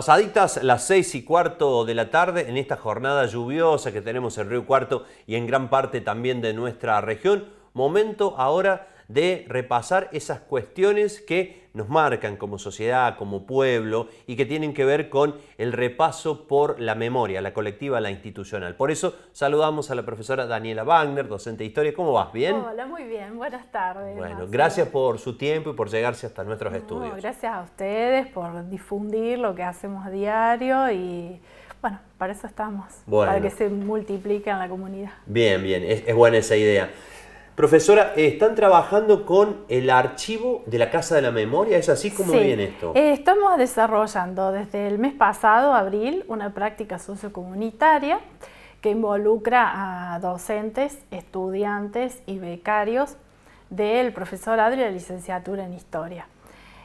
Pasaditas las seis y cuarto de la tarde, en esta jornada lluviosa que tenemos en Río Cuarto y en gran parte también de nuestra región, momento ahora de repasar esas cuestiones que nos marcan como sociedad, como pueblo y que tienen que ver con el repaso por la memoria, la colectiva, la institucional. Por eso saludamos a la profesora Daniela Wagner, docente de historia. ¿Cómo vas? ¿Bien? Hola, muy bien. Buenas tardes. Bueno, gracias por su tiempo y por llegarse hasta nuestros estudios. Gracias a ustedes por difundir lo que hacemos a diario y bueno, para eso estamos, para que se multiplique en la comunidad. Bien, bien, es buena esa idea. Profesora, están trabajando con el archivo de la Casa de la Memoria, ¿es así como viene esto? Eh, estamos desarrollando desde el mes pasado, abril, una práctica sociocomunitaria que involucra a docentes, estudiantes y becarios del profesorado y la licenciatura en Historia.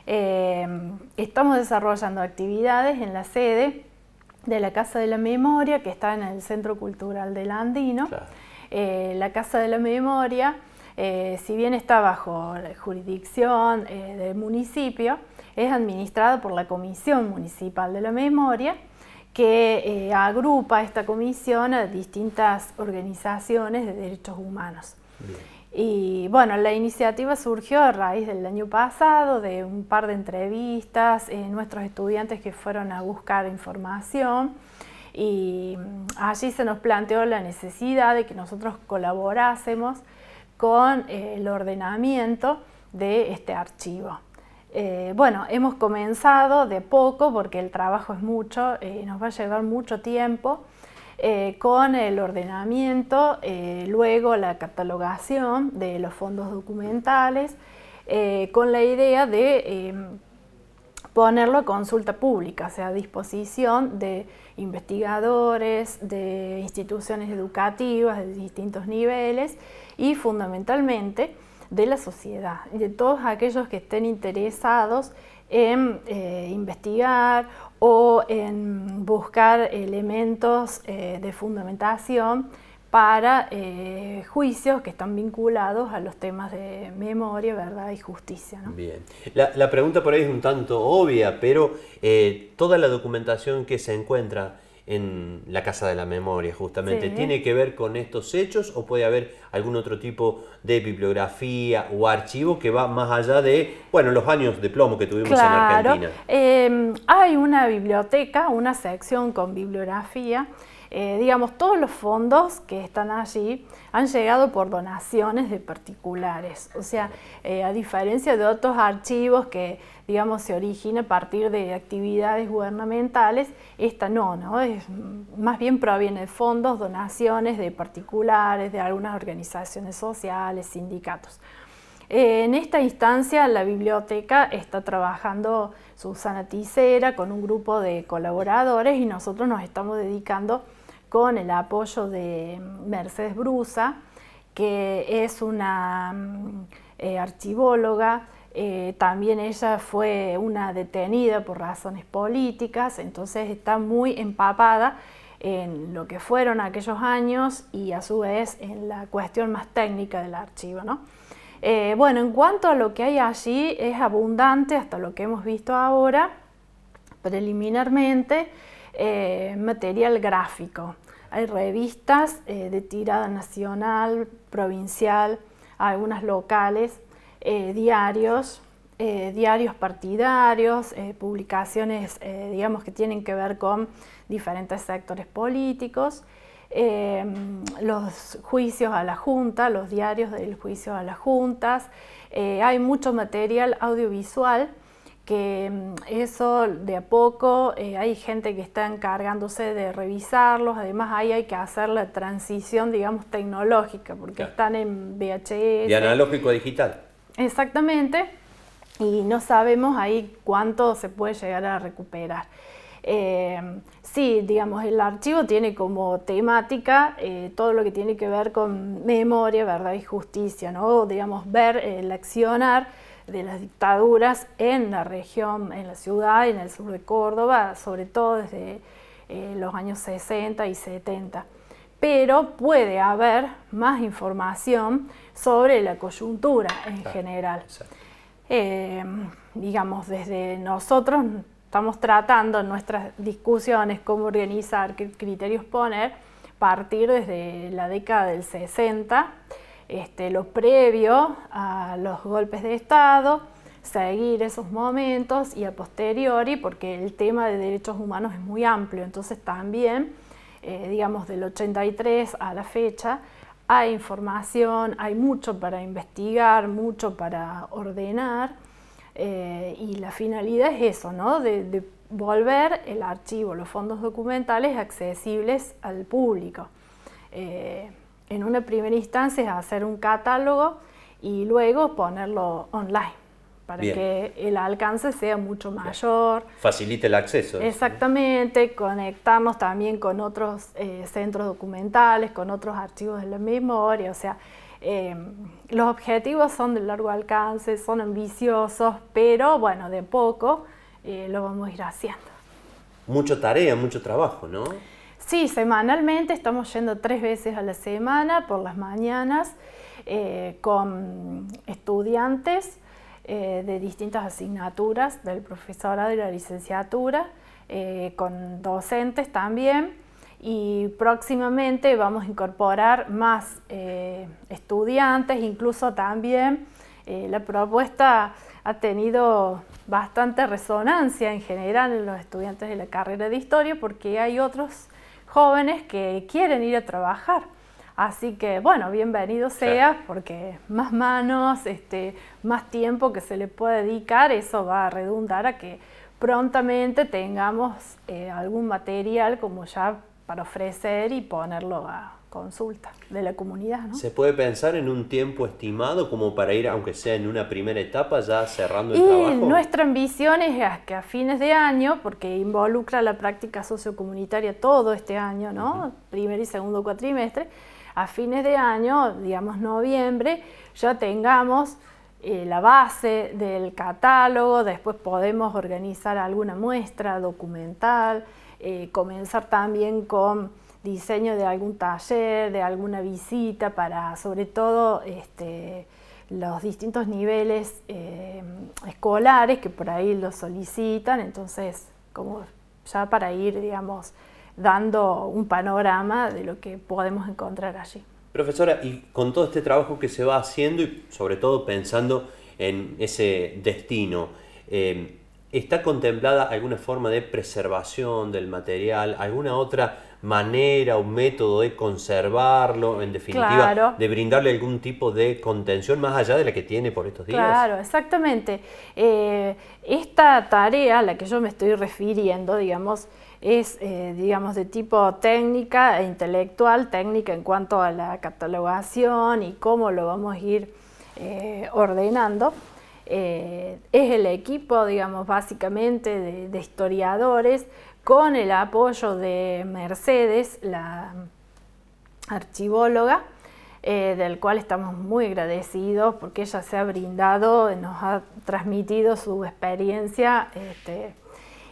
Eh, estamos desarrollando actividades en la sede de la Casa de la Memoria, que está en el Centro Cultural del Andino. Eh, la Casa de la Memoria, eh, si bien está bajo la jurisdicción eh, del municipio, es administrada por la Comisión Municipal de la Memoria, que agrupa esta comisión a distintas organizaciones de derechos humanos. Y bueno, la iniciativa surgió a raíz del año pasado, de un par de entrevistas, nuestros estudiantes que fueron a buscar información. Y mm, allí se nos planteó la necesidad de que nosotros colaborásemos con eh, el ordenamiento de este archivo. Eh, bueno, hemos comenzado de poco porque el trabajo es mucho, y eh, nos va a llevar mucho tiempo con el ordenamiento, luego la catalogación de los fondos documentales, con la idea de em, ponerlo a consulta pública, o sea, a disposición de investigadores, de instituciones educativas de distintos niveles y fundamentalmente de la sociedad, de todos aquellos que estén interesados en eh, investigar o en buscar elementos eh, de fundamentación para eh, juicios que están vinculados a los temas de memoria, verdad y justicia. Bien. La, pregunta por ahí es un tanto obvia, pero eh, toda la documentación que se encuentra en la Casa de la Memoria, justamente. ¿Tiene que ver con estos hechos o puede haber algún otro tipo de bibliografía o archivo que va más allá de, bueno, los años de plomo que tuvimos en Argentina? Eh, hay una biblioteca, una sección con bibliografía eh, digamos, todos los fondos que están allí han llegado por donaciones de particulares. O sea, eh, a diferencia de otros archivos que, digamos, se origina a partir de actividades gubernamentales, esta no, ¿no? más bien proviene de fondos, donaciones de particulares, de algunas organizaciones sociales, sindicatos. Eh, en esta instancia la biblioteca está trabajando Susana Ticera con un grupo de colaboradores y nosotros nos estamos dedicando con el apoyo de Mercedes Brusa, que es una mm, eh, archivóloga, eh, también ella fue una detenida por razones políticas, entonces está muy empapada en lo que fueron aquellos años y a su vez en la cuestión más técnica del archivo. Eh, bueno, en cuanto a lo que hay allí, es abundante hasta lo que hemos visto ahora, preliminarmente, material gráfico. Hay revistas eh, de tirada nacional, provincial, algunas locales, eh, diarios, eh, diarios partidarios, publicaciones, digamos, que tienen que ver con diferentes sectores políticos, em, los juicios a la Junta, los diarios del juicio a las juntas. hay mucho material audiovisual que mm, eso de a poco eh, hay gente que está encargándose de revisarlos, además ahí hay que hacer la transición, digamos, tecnológica, porque están en VHS. De analógico a digital. Exactamente, y no sabemos ahí cuánto se puede llegar a recuperar. Eh, sí, digamos, el archivo tiene como temática eh, todo lo que tiene que ver con memoria, verdad y justicia, ¿no? digamos, ver, el accionar de las dictaduras en la región, en la ciudad, en el sur de Córdoba, sobre todo desde eh, los años 60 y 70. Pero puede haber más información sobre la coyuntura en general. Eh, digamos, desde nosotros estamos tratando en nuestras discusiones cómo organizar, qué criterios poner, partir desde la década del 60 este, lo previo a los golpes de Estado, seguir esos momentos y a posteriori, porque el tema de derechos humanos es muy amplio, entonces también, eh, digamos, del 83 a la fecha, hay información, hay mucho para investigar, mucho para ordenar, eh, y la finalidad es eso, ¿no? De, volver el archivo, los fondos documentales accesibles al público. Eh, en una primera instancia es hacer un catálogo y luego ponerlo online para que el alcance sea mucho mayor. Facilite el acceso. Exactamente, conectamos también con otros eh, centros documentales, con otros archivos de la memoria, o sea, em, los objetivos son de largo alcance, son ambiciosos, pero bueno, de poco eh, lo vamos a ir haciendo. Mucha tarea, mucho trabajo, ¿no? Sí, semanalmente estamos yendo tres veces a la semana por las mañanas eh, con estudiantes eh, de distintas asignaturas del profesorado y la licenciatura, eh, con docentes también y próximamente vamos a incorporar más estudiantes, incluso también la propuesta ha tenido bastante resonancia en general en los estudiantes de la carrera de historia porque hay otros jóvenes que quieren ir a trabajar. Así que bueno, bienvenido sea, porque más manos, este, más tiempo que se le puede dedicar, eso va a redundar a que prontamente tengamos eh, algún material como ya para ofrecer y ponerlo a, consulta de la comunidad. ¿Se puede pensar en un tiempo estimado como para ir, aunque sea en una primera etapa, ya cerrando el y Nuestra ambición es que a fines de año, porque involucra la práctica sociocomunitaria todo este año, ¿no? Primer y segundo cuatrimestre, a fines de año, digamos noviembre, ya tengamos eh, la base del catálogo, después podemos organizar alguna muestra documental, eh, comenzar también con diseño de algún taller, de alguna visita, para sobre todo este, los distintos niveles eh, escolares que por ahí lo solicitan, entonces como ya para ir, digamos, dando un panorama de lo que podemos encontrar allí. Profesora, y con todo este trabajo que se va haciendo y sobre todo pensando en ese destino, eh, ¿está contemplada alguna forma de preservación del material, alguna otra manera, un método de conservarlo, en definitiva, de brindarle algún tipo de contención más allá de la que tiene por estos días. Claro, exactamente. Eh, esta tarea a la que yo me estoy refiriendo, digamos, es, eh, digamos, de tipo técnica e intelectual, técnica en cuanto a la catalogación y cómo lo vamos a ir eh, ordenando. es el equipo, digamos, básicamente de historiadores con el apoyo de Mercedes, la archivóloga, eh, del cual estamos muy agradecidos porque ella se ha brindado, nos ha transmitido su experiencia. Este,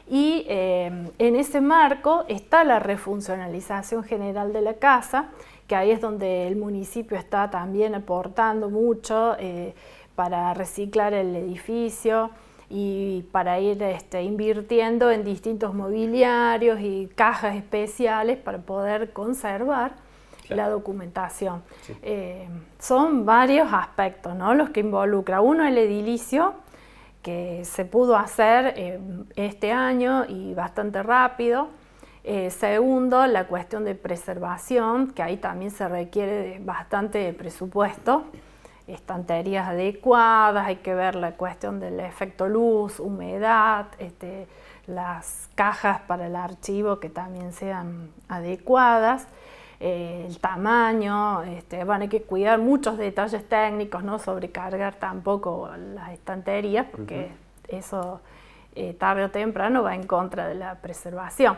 y eh, en ese marco está la refuncionalización general de la casa, que ahí es donde el municipio está también aportando mucho eh, para reciclar el edificio y para ir este, invirtiendo en distintos mobiliarios y cajas especiales para poder conservar la documentación. Eh, son varios aspectos los que involucra. Uno, el edilicio, que se pudo hacer eh, este año y bastante rápido. Eh, segundo, la cuestión de preservación, que ahí también se requiere bastante presupuesto estanterías adecuadas, hay que ver la cuestión del efecto luz, humedad, este, las cajas para el archivo que también sean adecuadas, eh, el tamaño, este, bueno, hay que cuidar muchos detalles técnicos, no sobrecargar tampoco las estanterías porque eso eh, tarde o temprano va en contra de la preservación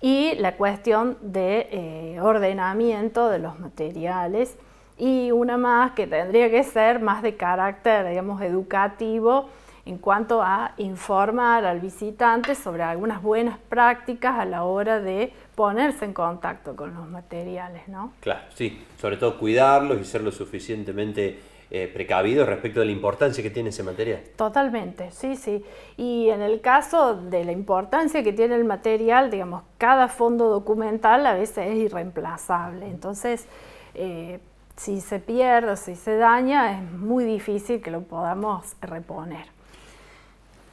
y la cuestión de eh, ordenamiento de los materiales y una más que tendría que ser más de carácter, digamos, educativo en cuanto a informar al visitante sobre algunas buenas prácticas a la hora de ponerse en contacto con los materiales, ¿no? Claro, sí, sobre todo cuidarlos y ser lo suficientemente precavido eh, precavidos respecto de la importancia que tiene ese material. Totalmente, sí, sí. Y en el caso de la importancia que tiene el material, digamos, cada fondo documental a veces es irreemplazable. Entonces, eh, si se pierde o si se daña, es muy difícil que lo podamos reponer.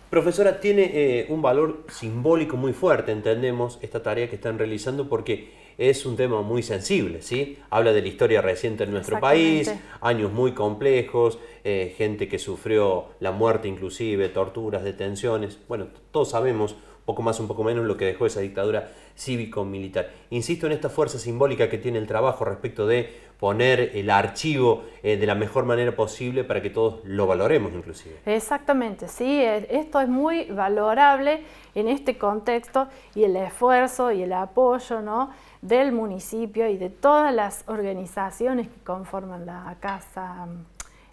Profesora, tiene eh, un valor simbólico muy fuerte, entendemos, esta tarea que están realizando porque es un tema muy sensible, ¿sí? Habla de la historia reciente en nuestro país, años muy complejos, eh, gente que sufrió la muerte inclusive, torturas, detenciones, bueno, todos sabemos poco más, un poco menos, lo que dejó esa dictadura cívico-militar. Insisto en esta fuerza simbólica que tiene el trabajo respecto de poner el archivo eh, de la mejor manera posible para que todos lo valoremos inclusive. Exactamente, sí, eh, esto es muy valorable en este contexto y el esfuerzo y el apoyo del municipio y de todas las organizaciones que conforman la casa, mm,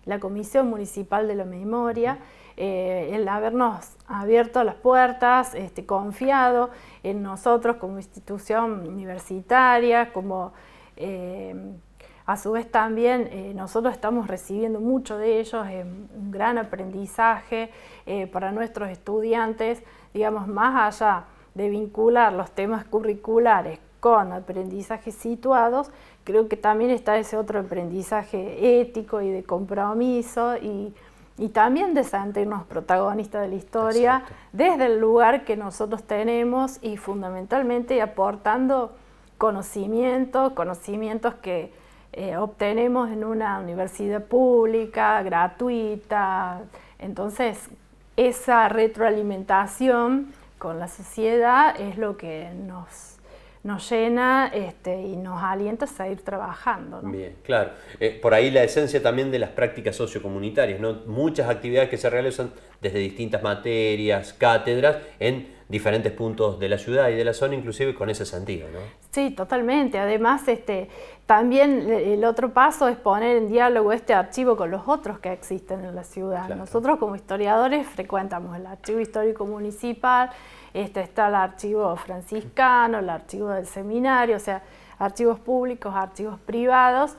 la Comisión Municipal de la Memoria. Eh, el habernos abierto las puertas, este, confiado en nosotros como institución universitaria, como eh, a su vez también eh, nosotros estamos recibiendo mucho de ellos, un gran aprendizaje para nuestros estudiantes, digamos, más allá de vincular los temas curriculares con aprendizajes situados, creo que también está ese otro aprendizaje ético y de compromiso y y también de sentirnos protagonistas de la historia desde el lugar que nosotros tenemos y fundamentalmente aportando conocimientos, conocimientos que eh, obtenemos en una universidad pública, gratuita. Entonces, esa retroalimentación con la sociedad es lo que nos nos llena este, y nos alienta a seguir trabajando. Bien, claro. Eh, por ahí la esencia también de las prácticas sociocomunitarias, ¿no? Muchas actividades que se realizan desde distintas materias, cátedras, en diferentes puntos de la ciudad y de la zona, inclusive con ese sentido, ¿no? Sí, totalmente. Además, este, también el otro paso es poner en diálogo este archivo con los otros que existen en la ciudad. Nosotros como historiadores frecuentamos el archivo histórico municipal, este, está el archivo franciscano, el archivo del seminario, o sea, archivos públicos, archivos privados,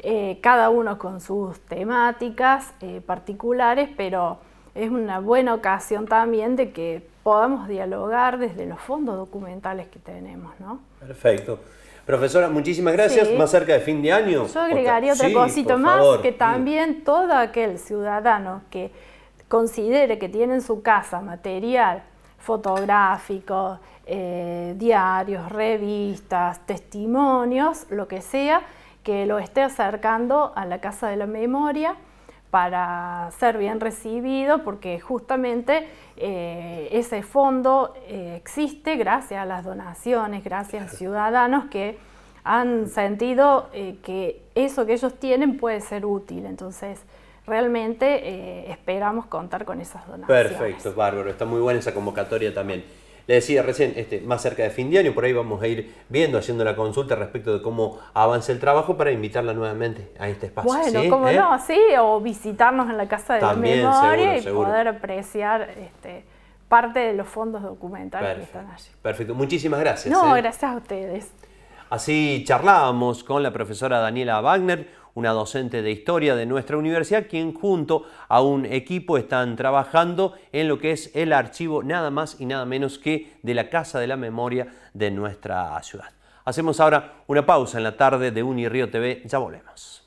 eh, cada uno con sus temáticas eh, particulares, pero es una buena ocasión también de que podamos dialogar desde los fondos documentales que tenemos, ¿no? Perfecto. Profesora, muchísimas gracias. Más cerca de fin de año. Yo agregaría otra cosita más, que también todo aquel ciudadano que considere que tiene en su casa material fotográfico, eh, diarios, revistas, testimonios, lo que sea, que lo esté acercando a la Casa de la Memoria para ser bien recibido, porque justamente eh, ese fondo eh, existe gracias a las donaciones, gracias a ciudadanos que han sentido eh, que eso que ellos tienen puede ser útil. Entonces, realmente esperamos contar con esas donaciones. Perfecto, bárbaro, está muy buena esa convocatoria también. Le decía recién, este, más cerca de fin de año, por ahí vamos a ir viendo, haciendo la consulta respecto de cómo avanza el trabajo para invitarla nuevamente a este espacio. Bueno, cómo ¿Eh? no, sí, o visitarnos en la Casa de la Memoria y poder apreciar este, parte de los fondos documentales que están allí. Perfecto, muchísimas gracias. No, ¿eh? gracias a ustedes. Así charlábamos con la profesora Daniela Wagner, una docente de historia de nuestra universidad, quien junto a un equipo están trabajando en lo que es el archivo nada más y nada menos que de la Casa de la Memoria de nuestra ciudad. Hacemos ahora una pausa en la tarde de Unirío TV, ya volvemos.